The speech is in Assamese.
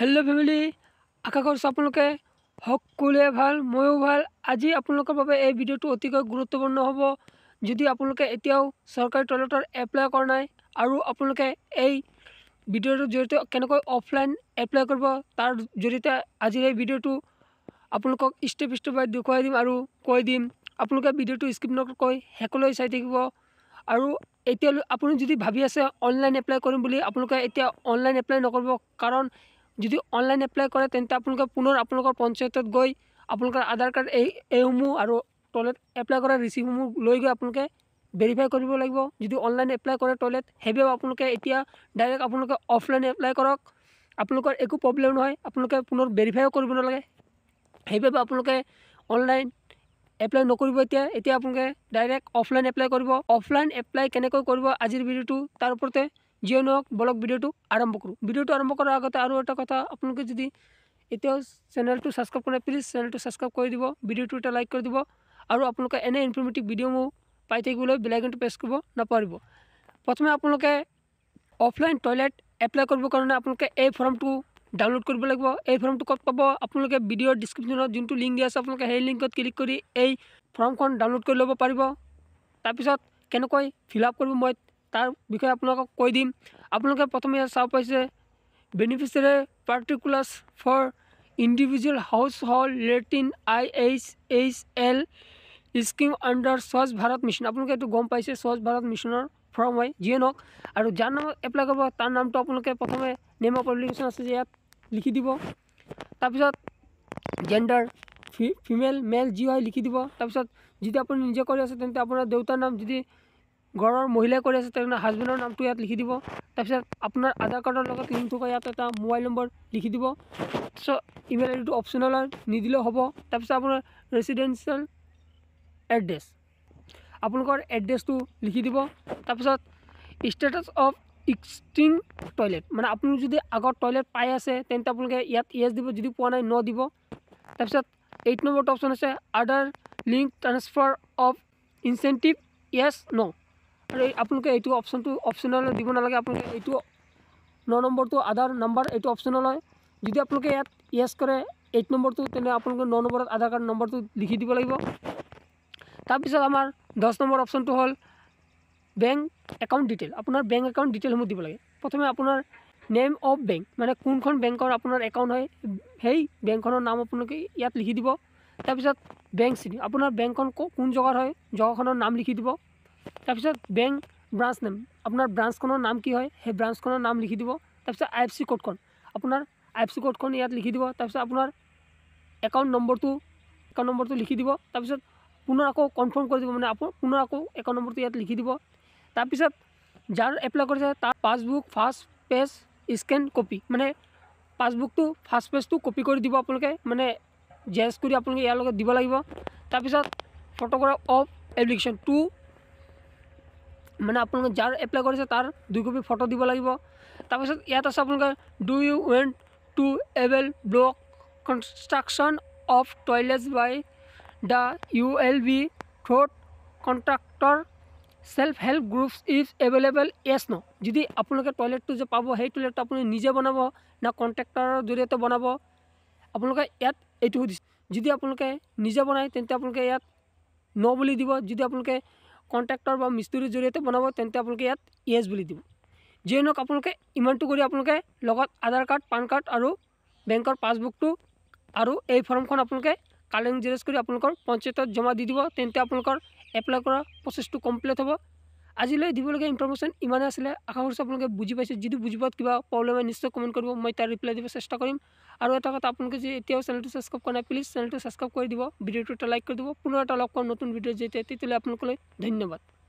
হেল্ল' ফেমিলি আশা কৰিছোঁ আপোনালোকে সকলোৱে ভাল ময়ো ভাল আজি আপোনালোকৰ বাবে এই ভিডিঅ'টো অতিকৈ গুৰুত্বপূৰ্ণ হ'ব যদি আপোনালোকে এতিয়াও চৰকাৰী টয়লেটৰ এপ্লাই কৰা নাই আৰু আপোনালোকে এই ভিডিঅ'টোৰ জৰিয়তে কেনেকৈ অফলাইন এপ্লাই কৰিব তাৰ জৰিয়তে আজিৰ এই ভিডিঅ'টো আপোনালোকক ষ্টেপ ষ্টেপ বাই দেখুৱাই দিম আৰু কৈ দিম আপোনালোকে ভিডিঅ'টো স্কিপ নকৰাকৈ শেষলৈ চাই থাকিব আৰু এতিয়ালৈ আপুনি যদি ভাবি আছে অনলাইন এপ্লাই কৰিম বুলি আপোনালোকে এতিয়া অনলাইন এপ্লাই নকৰিব কাৰণ যদি অনলাইন এপ্লাই কৰে তেন্তে আপোনালোকে পুনৰ আপোনালোকৰ পঞ্চায়তত গৈ আপোনালোকৰ আধাৰ কাৰ্ড এই এইসমূহ আৰু টয়লেট এপ্লাই কৰা কৰা লৈ গৈ আপোনালোকে ভেৰিফাই কৰিব লাগিব যদি অনলাইন এপ্লাই কৰে টয়লেট সেইবাব আপোনালোকে এতিয়া ডাইৰেক্ট আপোনালোকে অফলাইন এপ্লাই কৰক আপোনালোকৰ একো প্ৰব্লেম নহয় আপোনালোকে পুনৰ ভেৰিফাইও কৰিব নালাগে সেইবাবে আপোনালোকে অনলাইন এপ্লাই নকৰিব এতিয়া এতিয়া আপোনালোকে ডাইৰেক্ট অফলাইন এপ্লাই কৰিব অফলাইন এপ্লাই কেনেকৈ কৰিব আজিৰ ভিডিঅ'টো তাৰ ওপৰতে যিয়ে নহওক ব'লক ভিডিঅ'টো আৰম্ভ কৰোঁ ভিডিঅ'টো আৰম্ভ কৰাৰ আগতে আৰু এটা কথা আপোনালোকে যদি এতিয়াও চেনেলটো ছাবস্ক্ৰাইব কৰে প্লিজ চেনেলটো ছাবস্ক্ৰাইব কৰি দিব ভিডিঅ'টো এটা লাইক কৰি দিব আৰু আপোনালোকে এনে ইনফৰ্মেটিভ ভিডিঅ'সমূহ পাই থাকিবলৈ বেলাইকনটো প্ৰেছ কৰিব নাপাৰিব প্ৰথমে আপোনালোকে অফলাইন টয়লেট এপ্লাই কৰিবৰ কাৰণে আপোনালোকে এই ফৰ্মটো ডাউনলোড কৰিব লাগিব এই ফৰ্মটো ক'ত পাব আপোনালোকে ভিডিঅ'ৰ ডিছক্ৰিপশ্যনত যোনটো লিংক দিয়া আছে আপোনালোকে সেই লিংকত ক্লিক কৰি এই ফৰ্মখন ডাউনলোড কৰি ল'ব পাৰিব তাৰপিছত কেনেকৈ ফিল আপ কৰিব মই তাৰ বিষয়ে আপোনালোকক কৈ দিম আপোনালোকে প্ৰথমে চাব পাইছে beneficiary particulars for individual household latrine I H H L scheme under স্বচ্ছ ভাৰত মিছন আপোনালোকে এইটো গম পাইছে স্বচ্ছ ভাৰত মিছনৰ ফৰ্ম হয় যিয়ে নহওক আৰু যাৰ নামত এপ্লাই কৰিব তাৰ নামটো আপোনালোকে প্ৰথমে নেম অফ এপ্লিকেশ্যন আছে যে ইয়াত লিখি দিব তাৰপিছত জেণ্ডাৰ ফিমেল মেল যি হয় লিখি দিব তাৰপিছত যদি আপুনি নিজে কৰি আছে তেন্তে আপোনাৰ দেউতাৰ নাম যদি ঘৰৰ মহিলাই কৰি আছে তেনেহ'লে হাজবেণ্ডৰ নামটো ইয়াত লিখি দিব তাৰপিছত আপোনাৰ আধাৰ কাৰ্ডৰ লগত লিংক থকা ইয়াত এটা মোবাইল নম্বৰ লিখি দিব তাৰপিছত ইমেইল আই ডিটো অপশ্যনেল হয় নিদিলেও হ'ব তাৰপিছত আপোনাৰ ৰেচিডেঞ্চিয়েল এড্ৰেছ আপোনালোকৰ এড্ৰেছটো লিখি দিব তাৰপিছত ষ্টেটাছ অফ ইষ্টিং টয়লেট মানে আপুনি যদি আগৰ টয়লেট পাই আছে তেন্তে আপোনালোকে ইয়াত ইয়েছ দিব যদি পোৱা নাই ন দিব তাৰপিছত এইট নম্বৰটো অপশ্যন আছে Aadhaar link transfer of incentive yes no' আৰু আপোনালোকে এইটো অপশ্যনটো অপশ্যনলৈ দিব নালাগে আপোনালোকে এইটো ন নম্বৰটো আধাৰ নম্বৰ এইটো হয় যদি আপোনালোকে ইয়াত য়েছ কৰে এইট নম্বৰটো তেনে আপোনালোকে ন নম্বৰত আধাৰ কাৰ্ড নম্বৰটো লিখি দিব লাগিব তাৰপিছত আমাৰ দহ নম্বৰ অপশ্যনটো হ'ল বেংক একাউণ্ট ডিটেইল আপোনাৰ বেংক একাউণ্ট ডিটেইলসমূহ দিব লাগে প্ৰথমে আপোনাৰ নেম অফ বেংক মানে কোনখন বেংকৰ আপোনাৰ একাউণ্ট হয় সেই বেংকখনৰ নাম আপোনালোকে ইয়াত লিখি দিব তাৰপিছত বেংক চিটি আপোনাৰ বেংকখন কোন জেগাৰ হয় জেগাখনৰ নাম লিখি দিব তাৰপিছত বেংক ব্ৰাঞ্চ নেম আপোনাৰ ব্ৰাঞ্চখনৰ নাম কি হয় সেই ব্ৰাঞ্চখনৰ নাম লিখি দিব তাৰপিছত আই এফ চি ক'ডখন আপোনাৰ আই এফ চি ক'ডখন ইয়াত লিখি দিব তাৰপিছত আপোনাৰ একাউণ্ট নম্বৰটো একাউণ্ট নম্বৰটো লিখি দিব তাৰপিছত পুনৰ আকৌ কনফাৰ্ম কৰি দিব মানে আপোনাৰ পুনৰ আকৌ একাউণ্ট নম্বৰটো ইয়াত লিখি দিব তাৰপিছত যাৰ এপ্লাই কৰিছে তাৰ passbook first page scan copy মানে পাছবুকটো ফাৰ্ষ্ট পেজটো কপি কৰি দিব আপোনালোকে মানে জেছ কৰি আপোনালোকে ইয়াৰ লগত দিব লাগিব তাৰপিছত ফটোগ্ৰাফ অফ এপ্লিকেশ্যন টু মানে আপোনালোকে যাৰ এপ্লাই কৰিছে তাৰ দুই কপি ফটো দিব লাগিব তাৰপিছত ইয়াত আছে আপোনালোকে do you want to avail block construction of toilets by the U L B through contractor self help groups is available yes no যদি আপোনালোকে টয়লেটটো যে পাব সেই টয়লেটটো আপুনি নিজে বনাব নে কণ্ট্ৰেক্টৰৰ জৰিয়তে বনাব আপোনালোকে ইয়াত এইটো সুধিছে যদি আপোনালোকে নিজে বনায় তেন্তে আপোনালোকে ইয়াত ন বুলি দিব যদি আপোনালোকে কণ্ট্ৰেক্টৰ বা মিস্ত্ৰীৰ জৰিয়তে বনাব তেন্তে আপোনালোকে ইয়াত ইয়েছ বুলি দিব যি নহওক আপোনালোকে ইমানটো কৰি আপোনালোকে লগত আধাৰ কাৰ্ড পান কাৰ্ড আৰু বেংকৰ পাছবুকটো আৰু এই ফৰ্মখন আপোনালোকে কালেং জেৰেজ কৰি আপোনালোকৰ পঞ্চায়তত জমা দি দিব তেন্তে আপোনালোকৰ এপ্লাই কৰা প্ৰচেছটো কমপ্লিট হ'ব আজিলৈ দিবলগীয়া ইনফৰ্মেশ্যন ইমানেই আছিলে আশা কৰিছোঁ আপোনালোকে বুজি পাইছে যিটো বুজি পোৱাত কিবা প্ৰব্লেম হয় নিশ্চয় কমেণ্ট কৰিব মই তাৰ ৰিপ্লাই দিব চেষ্টা কৰিম আৰু এটা কথা আপোনালোকে যদি এতিয়াও চেনেলটো ছাবস্ক্ৰাইব কৰা নাই প্লিজ চেনেলটো ছাবস্ক্ৰাইব কৰি দিব ভিডিঅ'টো এটা লাইক কৰি দিব পুনৰ এটা লগ কৰোঁ নতুন ভিডিঅ'ত যেতিয়া তেতিয়ালৈ আপোনালোকলৈ ধন্যবাদ